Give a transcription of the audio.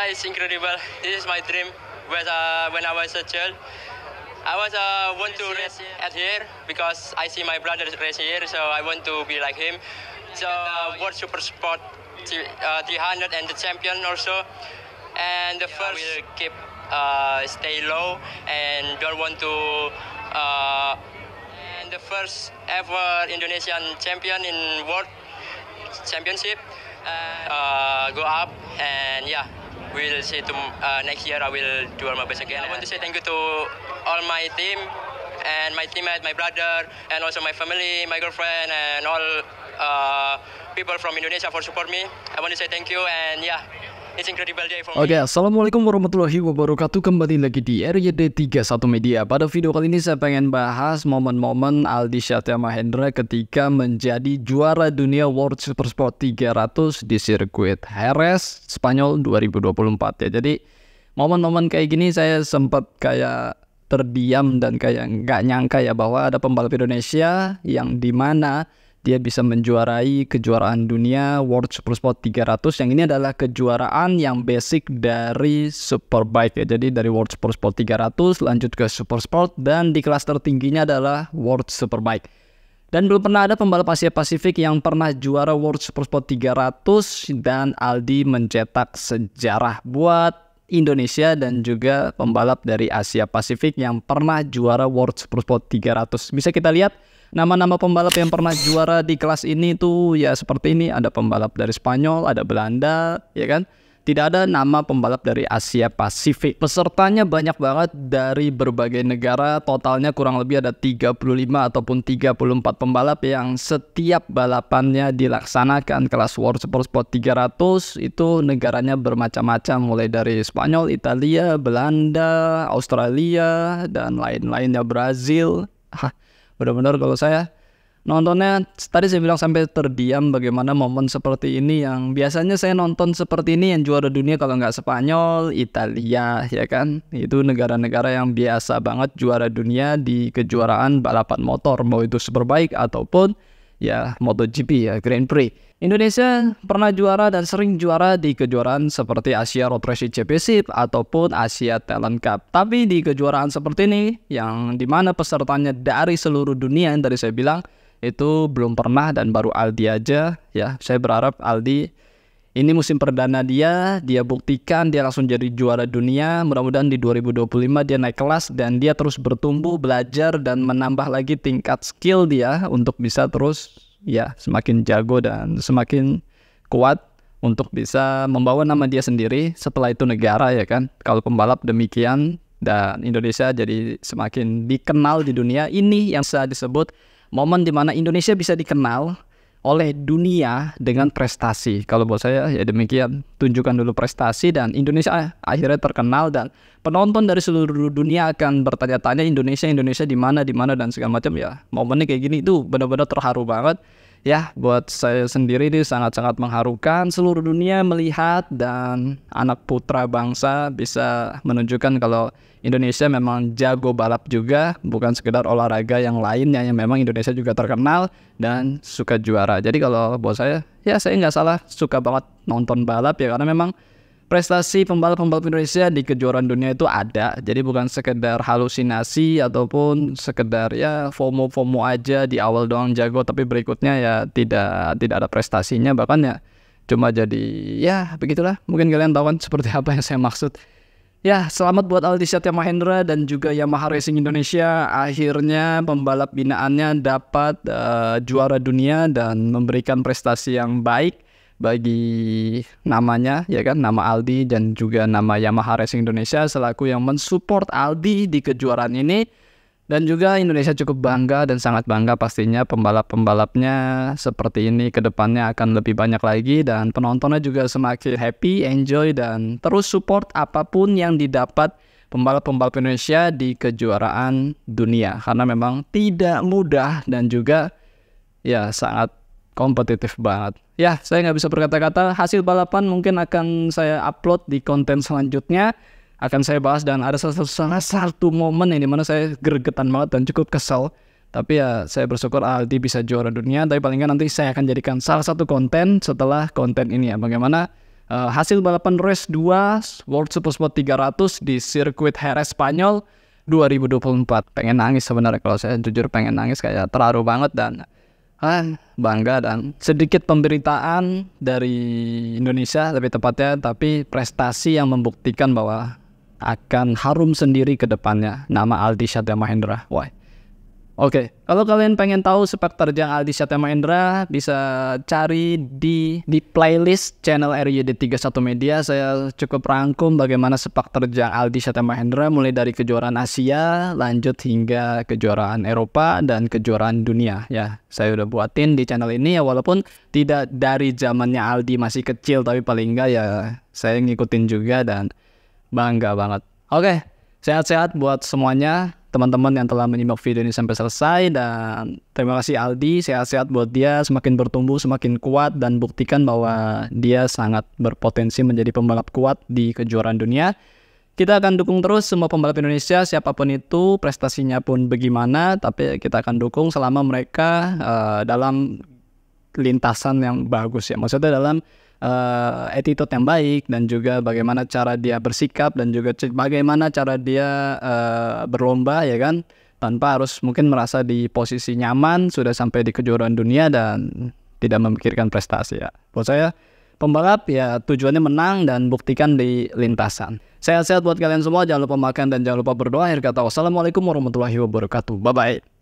India is incredible. This is my dream when, uh, when I was a child. I was uh, want to race at here because I see my brother race here, so I want to be like him. So uh, World Super Sport 300 uh, and the champion also. And the first will keep uh, stay low and don't want to. Uh, and the first ever Indonesian champion in World Championship. Uh, go up and yeah will see to uh, next year I will do all my best again. I want to say thank you to all my team and my teammate, my brother, and also my family, my girlfriend, and all uh, people from Indonesia for support me. I want to say thank you and yeah. Oke, okay, Assalamualaikum warahmatullahi wabarakatuh Kembali lagi di RYD31 Media Pada video kali ini saya pengen bahas momen-momen Aldi Syatya Mahendra ketika menjadi juara dunia World Supersport 300 di sirkuit Jerez, Spanyol 2024 ya Jadi momen-momen kayak gini saya sempat kayak terdiam dan kayak nggak nyangka ya bahwa ada pembalap Indonesia yang dimana mana dia bisa menjuarai kejuaraan dunia World Supersport 300 yang ini adalah kejuaraan yang basic dari Superbike ya jadi dari World Supersport 300 lanjut ke Supersport dan di kelas tertingginya adalah World Superbike dan belum pernah ada pembalap Asia Pasifik yang pernah juara World Supersport 300 dan Aldi mencetak sejarah buat Indonesia dan juga pembalap dari Asia Pasifik yang pernah juara World Supersport 300. Bisa kita lihat nama-nama pembalap yang pernah juara di kelas ini tuh ya seperti ini ada pembalap dari Spanyol, ada Belanda, ya kan? Tidak ada nama pembalap dari Asia Pasifik. Pesertanya banyak banget dari berbagai negara. Totalnya kurang lebih ada 35 ataupun 34 pembalap yang setiap balapannya dilaksanakan kelas World Supersport 300 itu negaranya bermacam-macam mulai dari Spanyol, Italia, Belanda, Australia dan lain-lainnya Brazil. Hah benar-benar kalau saya nontonnya tadi saya bilang sampai terdiam bagaimana momen seperti ini yang biasanya saya nonton seperti ini yang juara dunia kalau nggak Spanyol, Italia ya kan itu negara-negara yang biasa banget juara dunia di kejuaraan balapan motor mau itu superbike ataupun ya MotoGP ya Grand Prix. Indonesia pernah juara dan sering juara di kejuaraan seperti Asia Road Racing Championship ataupun Asia Talent Cup. Tapi di kejuaraan seperti ini yang dimana pesertanya dari seluruh dunia yang tadi saya bilang itu belum pernah dan baru Aldi aja ya. Saya berharap Aldi ini musim perdana dia, dia buktikan dia langsung jadi juara dunia. Mudah-mudahan di 2025 dia naik kelas dan dia terus bertumbuh, belajar dan menambah lagi tingkat skill dia untuk bisa terus ya semakin jago dan semakin kuat untuk bisa membawa nama dia sendiri setelah itu negara ya kan. Kalau pembalap demikian dan Indonesia jadi semakin dikenal di dunia ini yang saya disebut momen dimana Indonesia bisa dikenal oleh dunia dengan prestasi. Kalau buat saya ya demikian, tunjukkan dulu prestasi dan Indonesia akhirnya terkenal dan penonton dari seluruh dunia akan bertanya-tanya Indonesia Indonesia di mana di mana dan segala macam ya. Momennya kayak gini itu benar-benar terharu banget ya buat saya sendiri ini sangat-sangat mengharukan seluruh dunia melihat dan anak putra bangsa bisa menunjukkan kalau Indonesia memang jago balap juga bukan sekedar olahraga yang lainnya yang memang Indonesia juga terkenal dan suka juara jadi kalau buat saya ya saya nggak salah suka banget nonton balap ya karena memang prestasi pembalap-pembalap Indonesia di kejuaraan dunia itu ada. Jadi bukan sekedar halusinasi ataupun sekedar ya FOMO-FOMO aja di awal doang jago tapi berikutnya ya tidak tidak ada prestasinya bahkan ya cuma jadi ya begitulah. Mungkin kalian tahu kan seperti apa yang saya maksud. Ya, selamat buat Aldi Tia Mahendra dan juga Yamaha Racing Indonesia. Akhirnya pembalap binaannya dapat uh, juara dunia dan memberikan prestasi yang baik bagi namanya ya kan nama Aldi dan juga nama Yamaha Racing Indonesia selaku yang mensupport Aldi di kejuaraan ini dan juga Indonesia cukup bangga dan sangat bangga pastinya pembalap-pembalapnya seperti ini kedepannya akan lebih banyak lagi dan penontonnya juga semakin happy, enjoy dan terus support apapun yang didapat pembalap-pembalap Indonesia di kejuaraan dunia karena memang tidak mudah dan juga ya sangat kompetitif banget. Ya, saya nggak bisa berkata-kata. Hasil balapan mungkin akan saya upload di konten selanjutnya. Akan saya bahas dan ada salah satu, salah satu momen ini mana saya gergetan banget dan cukup kesel. Tapi ya saya bersyukur Aldi bisa juara dunia. Tapi paling nggak nanti saya akan jadikan salah satu konten setelah konten ini ya. Bagaimana uh, hasil balapan race 2 World Supersport 300 di sirkuit Jerez Spanyol 2024. Pengen nangis sebenarnya kalau saya jujur pengen nangis kayak terharu banget dan ah bangga dan sedikit pemberitaan dari Indonesia lebih tepatnya tapi prestasi yang membuktikan bahwa akan harum sendiri ke depannya nama Aldi Syadya Mahendra. Wah, Oke, okay. kalau kalian pengen tahu sepak terjang Aldi Satema Indra, bisa cari di di playlist channel RYD 31 Media. Saya cukup rangkum bagaimana sepak terjang Aldi Satema Indra mulai dari kejuaraan Asia, lanjut hingga kejuaraan Eropa dan kejuaraan dunia. Ya, saya udah buatin di channel ini ya walaupun tidak dari zamannya Aldi masih kecil, tapi paling enggak ya saya ngikutin juga dan bangga banget. Oke, okay. sehat-sehat buat semuanya teman-teman yang telah menyimak video ini sampai selesai dan terima kasih Aldi sehat-sehat buat dia semakin bertumbuh semakin kuat dan buktikan bahwa dia sangat berpotensi menjadi pembalap kuat di kejuaraan dunia. Kita akan dukung terus semua pembalap Indonesia siapapun itu prestasinya pun bagaimana tapi kita akan dukung selama mereka uh, dalam lintasan yang bagus ya. Maksudnya dalam uh, attitude yang baik dan juga bagaimana cara dia bersikap dan juga bagaimana cara dia uh, berlomba ya kan tanpa harus mungkin merasa di posisi nyaman sudah sampai di kejuaraan dunia dan tidak memikirkan prestasi ya. Buat saya pembalap ya tujuannya menang dan buktikan di lintasan. Sehat-sehat buat kalian semua, jangan lupa makan dan jangan lupa berdoa. Akhir kata, wassalamualaikum warahmatullahi wabarakatuh. Bye-bye.